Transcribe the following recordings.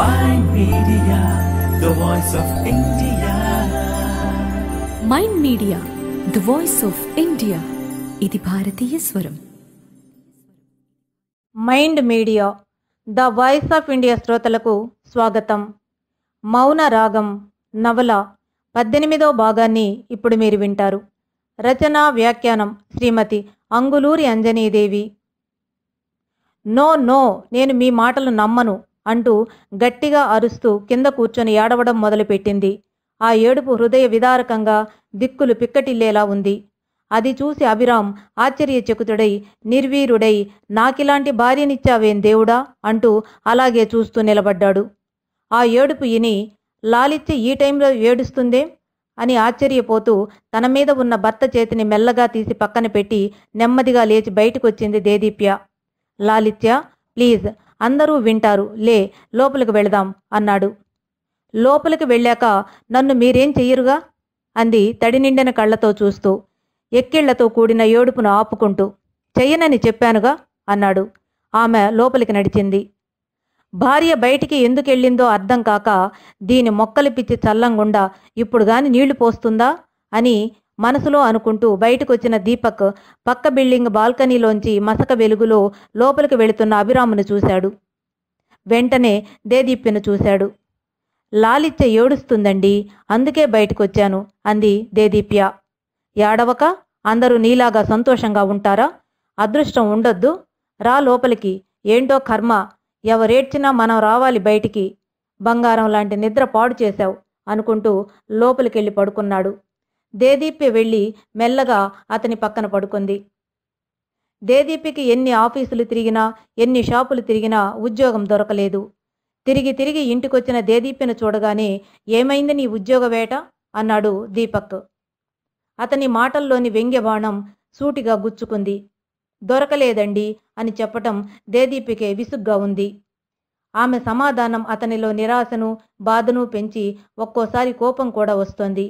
Mind media the voice of India ఇది భారతీయ స్వరం mind media the voice of India శ్రోతలకు స్వాగతం మౌన రాగం నవల పద్దెనిమిదవ భాగాన్ని ఇప్పుడు మీరు వింటారు రచన వ్యాఖ్యానం శ్రీమతి అంగులూరి అంజనీదేవి నో నో నేను మీ మాటలు నమ్మను అంటూ గట్టిగా అరుస్తూ కింద కూర్చొని ఏడవడం మొదలుపెట్టింది ఆ ఏడుపు హృదయ విదారకంగా దిక్కులు పిక్కటిల్లేలా ఉంది అది చూసి అభిరామ్ ఆశ్చర్యచకుతుడై నిర్వీరుడై నాకిలాంటి భార్యనిచ్చావేం దేవుడా అంటూ అలాగే చూస్తూ నిలబడ్డాడు ఆ ఏడుపు ఇని లాలిత్య ఈ టైంలో ఏడుస్తుందే అని ఆశ్చర్యపోతూ తన మీద ఉన్న భర్త చేతిని మెల్లగా తీసి పక్కన పెట్టి నెమ్మదిగా లేచి బయటకొచ్చింది దేదీప్య లాలిత్య ప్లీజ్ అందరూ వింటారు లే లోపలికి వెళదాం అన్నాడు లోపలికి వెళ్ళాక నన్ను మీరేం చెయ్యరుగా అంది తడినిండిన కళ్ళతో చూస్తూ ఎక్కిళ్లతో కూడిన ఏడుపును ఆపుకుంటూ చెయ్యనని చెప్పానుగా అన్నాడు ఆమె లోపలికి నడిచింది భార్య బయటికి ఎందుకెళ్ళిందో అర్థం కాక దీని మొక్కలు పిచ్చి చల్లంగుండా ఇప్పుడు గాని నీళ్లు పోస్తుందా అని మనసులో అనుకుంటూ బయటకు వచ్చిన దీపక్ పక్క బిల్డింగ్ బాల్కనీలోంచి మసక వెలుగులో లోపలికి వెళుతున్న అభిరామును చూశాడు వెంటనే దేదీప్యను చూశాడు లాలిచ్చ ఏడుస్తుందండి అందుకే బయటకొచ్చాను అంది దేదీప్య ఏడవక అందరూ నీలాగా సంతోషంగా ఉంటారా అదృష్టం ఉండొద్దు రా లోపలికి ఏంటో కర్మ ఎవరేడ్చినా మనం రావాలి బయటికి బంగారం లాంటి నిద్ర పాడు చేశావు అనుకుంటూ లోపలికెళ్ళి పడుకున్నాడు దేదీప్య వెళ్ళి మెల్లగా అతని పక్కన పడుకుంది దేదీప్యకి ఎన్ని ఆఫీసులు తిరిగినా ఎన్ని షాపులు తిరిగినా ఉద్యోగం దొరకలేదు తిరిగి తిరిగి ఇంటికొచ్చిన దేదీప్యను చూడగానే ఏమైంది నీ ఉద్యోగ వేట అన్నాడు దీపక్ అతని మాటల్లోని వ్యంగ్యవాణం సూటిగా గుచ్చుకుంది దొరకలేదండి అని చెప్పటం దేదీపికే విసుగ్గా ఉంది ఆమె సమాధానం అతనిలో నిరాశను బాధను పెంచి ఒక్కోసారి కోపం కూడా వస్తోంది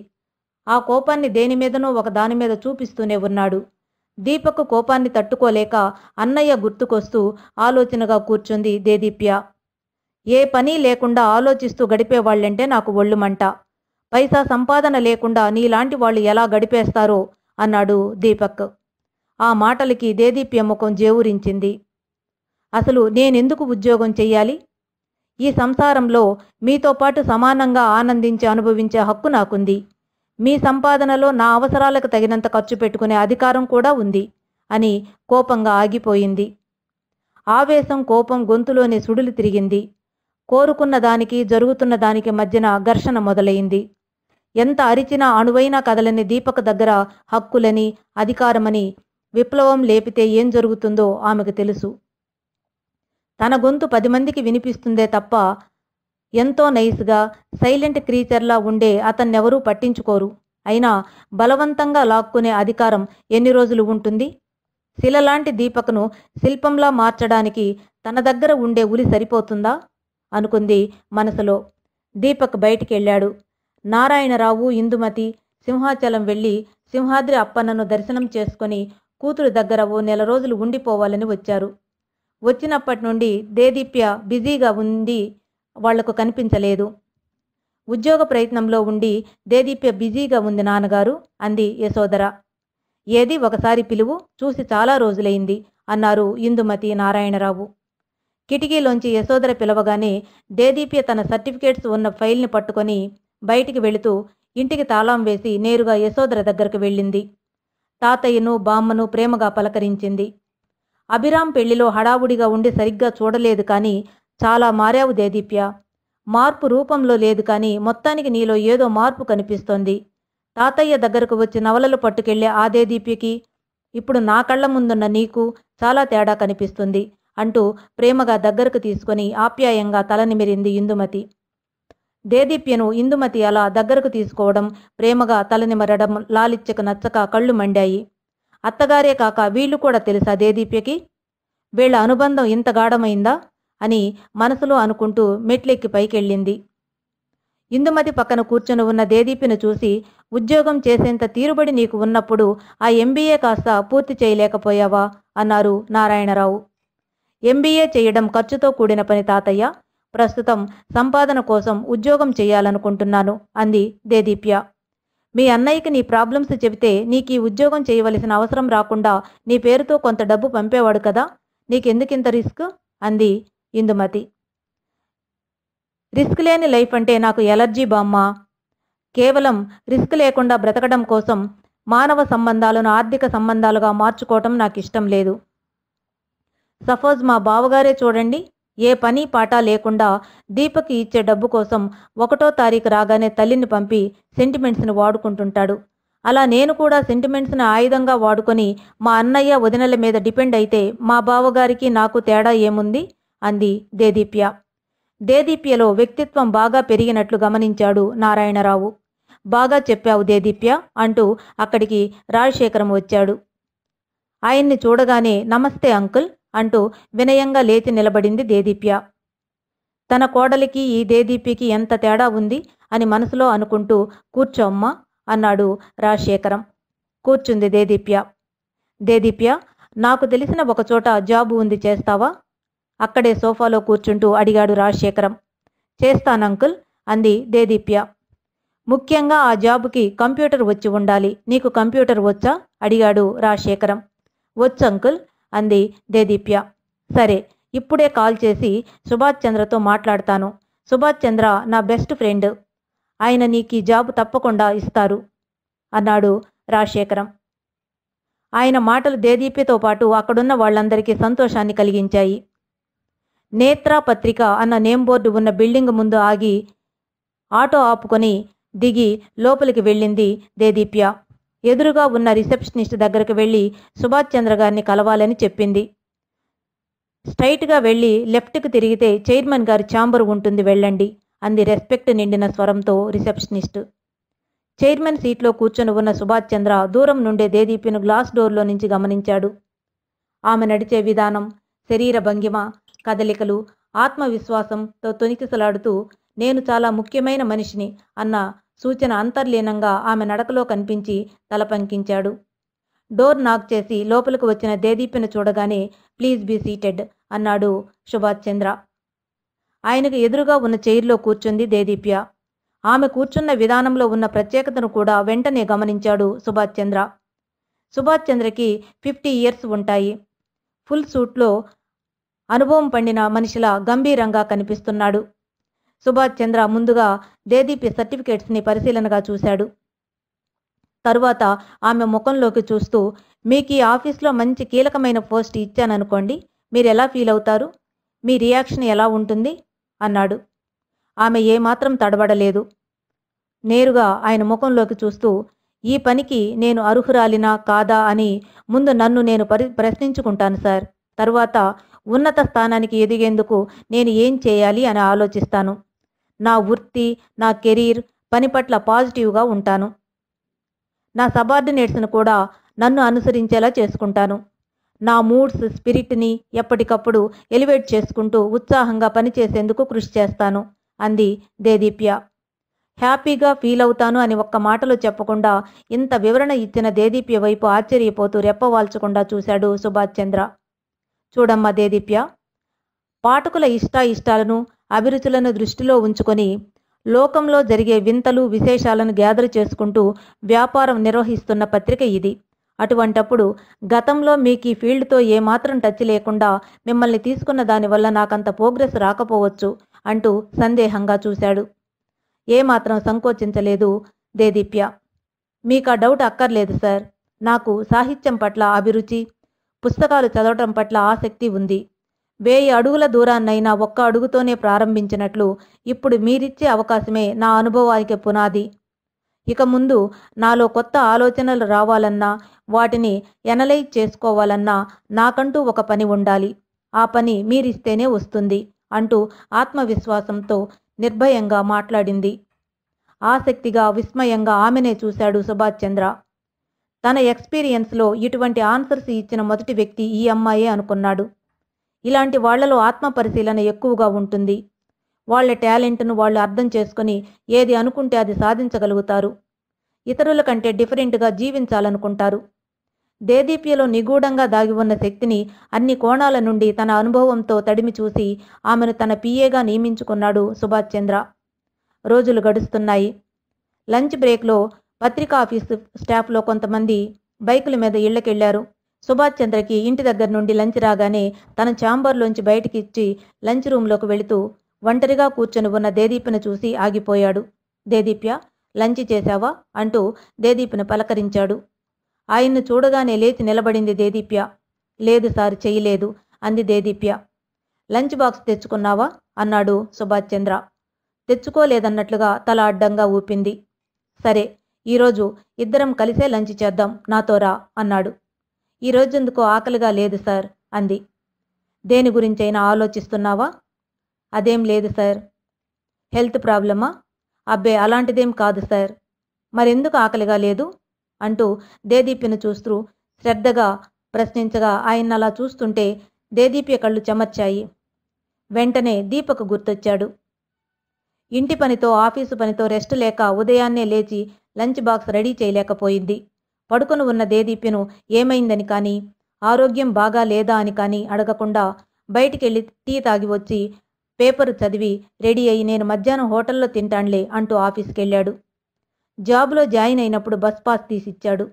ఆ కోపాన్ని దేనిమీదనో ఒక మీద చూపిస్తూనే ఉన్నాడు దీపక్ కోపాన్ని తట్టుకోలేక అన్నయ్య గుర్తుకొస్తూ ఆలోచనగా కూర్చుంది దేదీప్య ఏ పని లేకుండా ఆలోచిస్తూ గడిపేవాళ్ళంటే నాకు ఒళ్ళుమంట పైసా సంపాదన లేకుండా నీలాంటి వాళ్ళు ఎలా గడిపేస్తారో అన్నాడు దీపక్ ఆ మాటలకి దేదీప్య ముఖం జేవురించింది అసలు నేనెందుకు ఉద్యోగం చెయ్యాలి ఈ సంసారంలో మీతో పాటు సమానంగా ఆనందించి అనుభవించే హక్కు నాకుంది మీ సంపాదనలో నా అవసరాలకు తగినంత ఖర్చు పెట్టుకునే అధికారం కూడా ఉంది అని కోపంగా ఆగిపోయింది ఆవేశం కోపం గొంతులోని సుడులు తిరిగింది కోరుకున్న దానికి జరుగుతున్న దానికి మధ్యన ఘర్షణ మొదలైంది ఎంత అరిచినా అణువైనా కదలని దీపక దగ్గర హక్కులని అధికారమని విప్లవం లేపితే ఏం జరుగుతుందో ఆమెకు తెలుసు తన గొంతు పది మందికి వినిపిస్తుందే తప్ప ఎంతో నైస్గా సైలెంట్ క్రీచర్లా ఉండే అతన్నెవరూ పట్టించుకోరు అయినా బలవంతంగా లాక్కునే అధికారం ఎన్ని రోజులు ఉంటుంది శిలలాంటి దీపకను శిల్పంలా మార్చడానికి తన దగ్గర ఉండే ఉలి సరిపోతుందా అనుకుంది మనసులో దీపక్ బయటికెళ్ళాడు నారాయణరావు ఇందుమతి సింహాచలం వెళ్ళి సింహాద్రి అప్పన్నను దర్శనం చేసుకుని కూతురు దగ్గర ఓ నెల రోజులు ఉండిపోవాలని వచ్చారు వచ్చినప్పటి నుండి దేదీప్య బిజీగా ఉంది వాళ్లకు కనిపించలేదు ఉద్యోగ ప్రయత్నంలో ఉండి దేదీప్య బిజీగా ఉంది నాన్నగారు అంది యశోదర ఏది ఒకసారి పిలువు చూసి చాలా రోజులైంది అన్నారు ఇందుమతి నారాయణరావు కిటికీలోంచి యశోదర పిలవగానే దేదీప్య తన సర్టిఫికేట్స్ ఉన్న ఫైల్ని పట్టుకొని బయటికి వెళుతూ ఇంటికి తాళం వేసి నేరుగా యశోదర దగ్గరకు వెళ్ళింది తాతయ్యను బామ్మను ప్రేమగా పలకరించింది అభిరామ్ పెళ్లిలో హడావుడిగా ఉండి సరిగ్గా చూడలేదు కానీ చాలా మారావు దేదీప్య మార్పు రూపంలో లేదు కానీ మొత్తానికి నీలో ఏదో మార్పు కనిపిస్తోంది తాతయ్య దగ్గరకు వచ్చి నవలలు పట్టుకెళ్లే ఆ దేదీప్యకి ఇప్పుడు నా కళ్ళ ముందున్న నీకు చాలా తేడా కనిపిస్తుంది అంటూ ప్రేమగా దగ్గరకు తీసుకుని ఆప్యాయంగా తలనిమిరింది ఇందుమతి దేదీప్యను ఇందుమతి అలా దగ్గరకు తీసుకోవడం ప్రేమగా తలనిమరడం లాలిచ్చకు నచ్చక కళ్ళు మండాయి అత్తగారే కాక వీళ్ళు కూడా తెలుసా దేదీప్యకి వీళ్ళ అనుబంధం ఇంత గాఢమైందా అని మనసులో అనుకుంటూ మెట్లెక్కి పైకెళ్ళింది ఇందుమతి పక్కన కూర్చొని ఉన్న దేదీపిని చూసి ఉద్యోగం చేసేంత తీరుబడి నీకు ఉన్నప్పుడు ఆ ఎంబీఏ కాస్త పూర్తి చేయలేకపోయావా అన్నారు నారాయణరావు ఎంబీఏ చేయడం ఖర్చుతో కూడిన పని తాతయ్య ప్రస్తుతం సంపాదన కోసం ఉద్యోగం చేయాలనుకుంటున్నాను అంది దేదీప్య మీ అన్నయ్యకి నీ ప్రాబ్లమ్స్ చెబితే నీకు ఈ ఉద్యోగం చేయవలసిన అవసరం రాకుండా నీ పేరుతో కొంత డబ్బు పంపేవాడు కదా నీకెందుకింత రిస్క్ అంది ఇందుమతి రిస్క్ లేని లైఫ్ అంటే నాకు ఎలర్జీ బామ్మ కేవలం రిస్క్ లేకుండా బ్రతకడం కోసం మానవ సంబంధాలను ఆర్థిక సంబంధాలుగా మార్చుకోవటం నాకు ఇష్టం లేదు సపోజ్ మా బావగారే చూడండి ఏ పని పాట లేకుండా దీపకి ఇచ్చే డబ్బు కోసం ఒకటో తారీఖు రాగానే తల్లిని పంపి సెంటిమెంట్స్ని వాడుకుంటుంటాడు అలా నేను కూడా సెంటిమెంట్స్ని ఆయుధంగా వాడుకొని మా అన్నయ్య వదినల మీద డిపెండ్ అయితే మా బావగారికి నాకు తేడా ఏముంది అంది దేదీప్య దేదీప్యలో వ్యక్తిత్వం బాగా పెరిగినట్లు గమనించాడు నారాయణరావు బాగా చెప్పావు దేదీప్య అంటూ అక్కడికి రాజశేఖరం వచ్చాడు ఆయన్ని చూడగానే నమస్తే అంకుల్ అంటూ వినయంగా లేచి నిలబడింది దేదీప్య తన కోడలికి ఈ దేదీప్యకి ఎంత తేడా ఉంది అని మనసులో అనుకుంటూ కూర్చోమ్మా అన్నాడు రాజశేఖరం కూర్చుంది దేదీప్య దేదీప్య నాకు తెలిసిన ఒకచోట జాబు ఉంది చేస్తావా అక్కడే సోఫాలో కూర్చుంటూ అడిగాడు రాజశేఖరం చేస్తాను అంకుల్ అంది దేదీప్య ముఖ్యంగా ఆ జాబుకి కంప్యూటర్ వచ్చి ఉండాలి నీకు కంప్యూటర్ వచ్చా అడిగాడు రాజశేఖరం వచ్చు అంకుల్ అంది దేదీప్య సరే ఇప్పుడే కాల్ చేసి సుభాష్ చంద్రతో మాట్లాడతాను సుభాష్ చంద్ర నా బెస్ట్ ఫ్రెండ్ ఆయన నీకు ఈ జాబ్ తప్పకుండా ఇస్తారు అన్నాడు రాజశేఖరం ఆయన మాటలు దేదీప్యతో పాటు అక్కడున్న వాళ్ళందరికీ సంతోషాన్ని కలిగించాయి నేత్రా పత్రిక అన్న నేమ్ బోర్డు ఉన్న బిల్డింగ్ ముందు ఆగి ఆటో ఆపుకొని దిగి లోపలికి వెళ్ళింది దేదీప్య ఎదురుగా ఉన్న రిసెప్షనిస్ట్ దగ్గరకు వెళ్ళి సుభాష్ చంద్ర గారిని కలవాలని చెప్పింది స్ట్రైట్గా వెళ్ళి లెఫ్ట్కి తిరిగితే చైర్మన్ గారి ఛాంబర్ ఉంటుంది వెళ్ళండి అంది రెస్పెక్ట్ నిండిన స్వరంతో రిసెప్షనిస్ట్ చైర్మన్ సీట్లో కూర్చొని ఉన్న సుభాష్ చంద్ర దూరం నుండే దేదీప్యను గ్లాస్ డోర్లో నుంచి గమనించాడు ఆమె నడిచే విధానం శరీర భంగిమ కదలికలు ఆత్మవిశ్వాసంతో తొనికిసలాడుతూ నేను చాలా ముఖ్యమైన మనిషిని అన్న సూచన అంతర్లీనంగా ఆమె నడకలో కనిపించి తల పంకించాడు డోర్ నాక్ చేసి లోపలికి వచ్చిన దేదీప్యను చూడగానే ప్లీజ్ బీ సీటెడ్ అన్నాడు సుభాష్ చంద్ర ఆయనకు ఎదురుగా ఉన్న చైర్లో కూర్చుంది దేదీప్య ఆమె కూర్చున్న విధానంలో ఉన్న ప్రత్యేకతను కూడా వెంటనే గమనించాడు సుభాష్ చంద్ర సుభాష్ చంద్రకి ఫిఫ్టీ ఇయర్స్ ఉంటాయి ఫుల్ సూట్లో అనుభవం పండిన మనిషిలా గంభీరంగా కనిపిస్తున్నాడు సుభాష్ చంద్ర ముందుగా దేదీపి సర్టిఫికేట్స్ని పరిశీలనగా చూశాడు తరువాత ఆమె ముఖంలోకి చూస్తూ మీకు ఈ ఆఫీస్లో మంచి కీలకమైన పోస్ట్ ఇచ్చాననుకోండి మీరు ఎలా ఫీల్ అవుతారు మీ రియాక్షన్ ఎలా ఉంటుంది అన్నాడు ఆమె ఏమాత్రం తడబడలేదు నేరుగా ఆయన ముఖంలోకి చూస్తూ ఈ పనికి నేను అర్హురాలినా కాదా అని ముందు నన్ను నేను పరి ప్రశ్నించుకుంటాను సార్ తరువాత ఉన్నత స్థానానికి ఎదిగేందుకు నేను ఏం చేయాలి అని ఆలోచిస్తాను నా వృత్తి నా కెరీర్ పని పట్ల పాజిటివ్గా ఉంటాను నా సబార్డినేట్స్ను కూడా నన్ను అనుసరించేలా చేసుకుంటాను నా మూడ్స్ స్పిరిట్ని ఎప్పటికప్పుడు ఎలివేట్ చేసుకుంటూ ఉత్సాహంగా పనిచేసేందుకు కృషి చేస్తాను అంది దేదీప్య హ్యాపీగా ఫీల్ అవుతాను అని ఒక్క మాటలో చెప్పకుండా ఇంత వివరణ ఇచ్చిన దేదీప్య వైపు ఆశ్చర్యపోతూ రెప్పవాల్చకుండా చూశాడు సుభాష్ చంద్ర చూడమ్మా దేదీప్య పాఠకుల ఇష్ట ఇష్టాలను అభిరుచులను దృష్టిలో ఉంచుకొని లోకంలో జరిగే వింతలు విశేషాలను గ్యాదర్ చేసుకుంటూ వ్యాపారం నిర్వహిస్తున్న పత్రిక ఇది అటువంటప్పుడు గతంలో మీకు ఈ ఫీల్డ్తో ఏమాత్రం టచ్ లేకుండా మిమ్మల్ని తీసుకున్న దానివల్ల నాకంత ప్రోగ్రెస్ రాకపోవచ్చు అంటూ సందేహంగా చూశాడు ఏమాత్రం సంకోచించలేదు దేదీప్య మీకు ఆ డౌట్ అక్కర్లేదు సార్ నాకు సాహిత్యం పట్ల అభిరుచి పుస్తకాలు చదవటం పట్ల ఆసక్తి ఉంది వేయి అడుగుల దూరాన్నైనా ఒక్క అడుగుతోనే ప్రారంభించినట్లు ఇప్పుడు మీరిచ్చే అవకాశమే నా అనుభవానికి పునాది ఇక ముందు నాలో కొత్త ఆలోచనలు రావాలన్నా వాటిని ఎనలైజ్ చేసుకోవాలన్నా నాకంటూ ఒక పని ఉండాలి ఆ పని మీరిస్తేనే వస్తుంది అంటూ ఆత్మవిశ్వాసంతో నిర్భయంగా మాట్లాడింది ఆసక్తిగా విస్మయంగా ఆమెనే చూశాడు సుభాష్ చంద్ర తన ఎక్స్పీరియన్స్లో ఇటువంటి ఆన్సర్స్ ఇచ్చిన మొదటి వ్యక్తి ఈ అమ్మాయే అనుకున్నాడు ఇలాంటి వాళ్లలో ఆత్మ పరిశీలన ఎక్కువగా ఉంటుంది వాళ్ల టాలెంట్ను వాళ్ళు అర్థం చేసుకుని ఏది అనుకుంటే అది సాధించగలుగుతారు ఇతరుల కంటే డిఫరెంట్గా జీవించాలనుకుంటారు దేదీప్యలో నిగూఢంగా దాగి ఉన్న శక్తిని అన్ని కోణాల నుండి తన అనుభవంతో తడిమి చూసి ఆమెను తన పిఏగా నియమించుకున్నాడు సుభాష్ చంద్ర రోజులు గడుస్తున్నాయి లంచ్ బ్రేక్లో పత్రికా ఆఫీసు స్టాఫ్లో కొంతమంది బైకుల మీద ఇళ్లకెళ్లారు సుభాష్ చంద్రకి ఇంటి దగ్గర నుండి లంచ్ రాగానే తన ఛాంబర్లోంచి బయటికి ఇచ్చి లంచ్ రూంలోకి వెళుతూ ఒంటరిగా కూర్చొని ఉన్న దేదీప్ను చూసి ఆగిపోయాడు దేదీప్య లంచ్ చేశావా అంటూ దేదీప్ను పలకరించాడు ఆయన్ను చూడగానే లేచి నిలబడింది దేదీప్య లేదు సార్ చేయలేదు అంది దేదీప్య లంచ్ బాక్స్ తెచ్చుకున్నావా అన్నాడు సుభాష్ చంద్ర తెచ్చుకోలేదన్నట్లుగా తల అడ్డంగా ఊపింది సరే ఈరోజు ఇద్దరం కలిసే లంచ్ చేద్దాం నాతో రా అన్నాడు ఈరోజెందుకో ఆకలిగా లేదు సార్ అంది దేని గురించైనా ఆలోచిస్తున్నావా అదేం లేదు సార్ హెల్త్ ప్రాబ్లమా అబ్బే అలాంటిదేం కాదు సార్ మరెందుకు ఆకలిగా లేదు అంటూ దేదీప్యను చూస్తూ శ్రద్ధగా ప్రశ్నించగా ఆయన అలా చూస్తుంటే దేదీప్య కళ్ళు చెమర్చాయి వెంటనే దీపకు గుర్తొచ్చాడు ఇంటి పనితో ఆఫీసు పనితో రెస్ట్ లేక ఉదయాన్నే లేచి లంచ్ బాక్స్ రెడీ చేయలేకపోయింది పడుకుని ఉన్న దేదీప్యను ఏమైందని కానీ ఆరోగ్యం బాగా లేదా అని కానీ అడగకుండా బయటికెళ్ళి టీ తాగి వచ్చి పేపరు చదివి రెడీ అయి నేను మధ్యాహ్నం హోటల్లో తింటానులే అంటూ ఆఫీస్కెళ్ళాడు జాబ్లో జాయిన్ అయినప్పుడు బస్ పాస్ తీసిచ్చాడు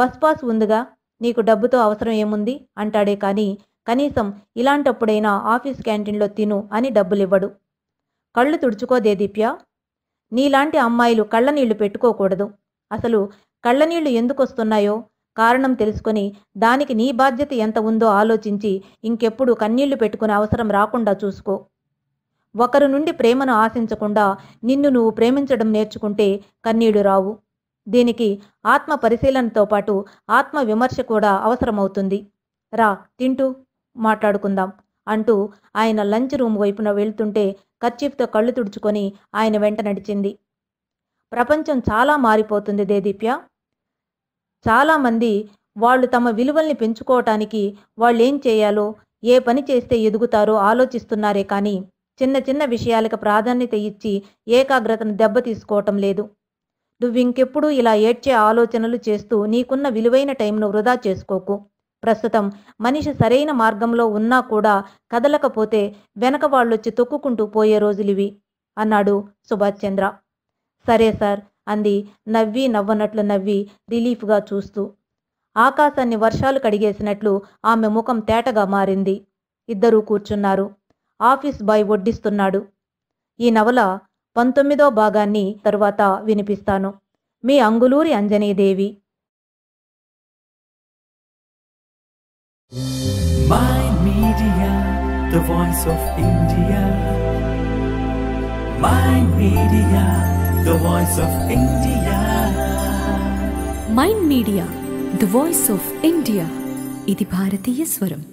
బస్ పాస్ ఉందిగా నీకు డబ్బుతో అవసరం ఏముంది అంటాడే కానీ కనీసం ఇలాంటప్పుడైనా ఆఫీస్ క్యాంటీన్లో తిను అని డబ్బులివ్వడు కళ్ళు తుడుచుకోదే దీప్య నీలాంటి అమ్మాయిలు కళ్ళనీళ్లు పెట్టుకోకూడదు అసలు కళ్ళనీళ్లు ఎందుకొస్తున్నాయో కారణం తెలుసుకొని దానికి నీ బాధ్యత ఎంత ఉందో ఆలోచించి ఇంకెప్పుడు కన్నీళ్లు పెట్టుకునే అవసరం రాకుండా చూసుకో ఒకరి నుండి ప్రేమను ఆశించకుండా నిన్ను నువ్వు ప్రేమించడం నేర్చుకుంటే కన్నీళ్లు రావు దీనికి ఆత్మ పరిశీలనతో పాటు ఆత్మ విమర్శ కూడా అవసరమవుతుంది రా తింటూ మాట్లాడుకుందాం అంటూ ఆయన లంచ్ రూమ్ వైపున వెళ్తుంటే కర్చీఫ్తో కళ్ళు తుడుచుకొని ఆయన వెంట నడిచింది ప్రపంచం చాలా మారిపోతుంది దేదీప్య చాలామంది వాళ్ళు తమ విలువల్ని పెంచుకోవటానికి వాళ్ళేం చేయాలో ఏ పని చేస్తే ఎదుగుతారో ఆలోచిస్తున్నారే కానీ చిన్న చిన్న విషయాలకు ప్రాధాన్యత ఇచ్చి ఏకాగ్రతను దెబ్బతీసుకోవటం లేదు నువ్వు ఇంకెప్పుడు ఇలా ఏడ్చే ఆలోచనలు చేస్తూ నీకున్న విలువైన టైంను వృధా చేసుకోకు ప్రస్తుతం మనిషి సరైన మార్గంలో ఉన్నా కూడా కదలకపోతే వెనక వాళ్ళొచ్చి తొక్కుకుంటూ పోయే రోజులివి అన్నాడు సుభాష్ చంద్ర సరే సార్ అంది నవ్వి నవ్వనట్లు నవ్వి రిలీఫ్గా చూస్తూ ఆకాశాన్ని వర్షాలు కడిగేసినట్లు ఆమె ముఖం తేటగా మారింది ఇద్దరూ కూర్చున్నారు ఆఫీస్ బాయ్ వడ్డిస్తున్నాడు ఈ నవల పంతొమ్మిదో భాగాన్ని తరువాత వినిపిస్తాను మీ Anguluri Anjani Devi My Media, the voice of India. My Media, the voice of India. Mind Media, the voice of India. ఇది భారతీయ స్వరం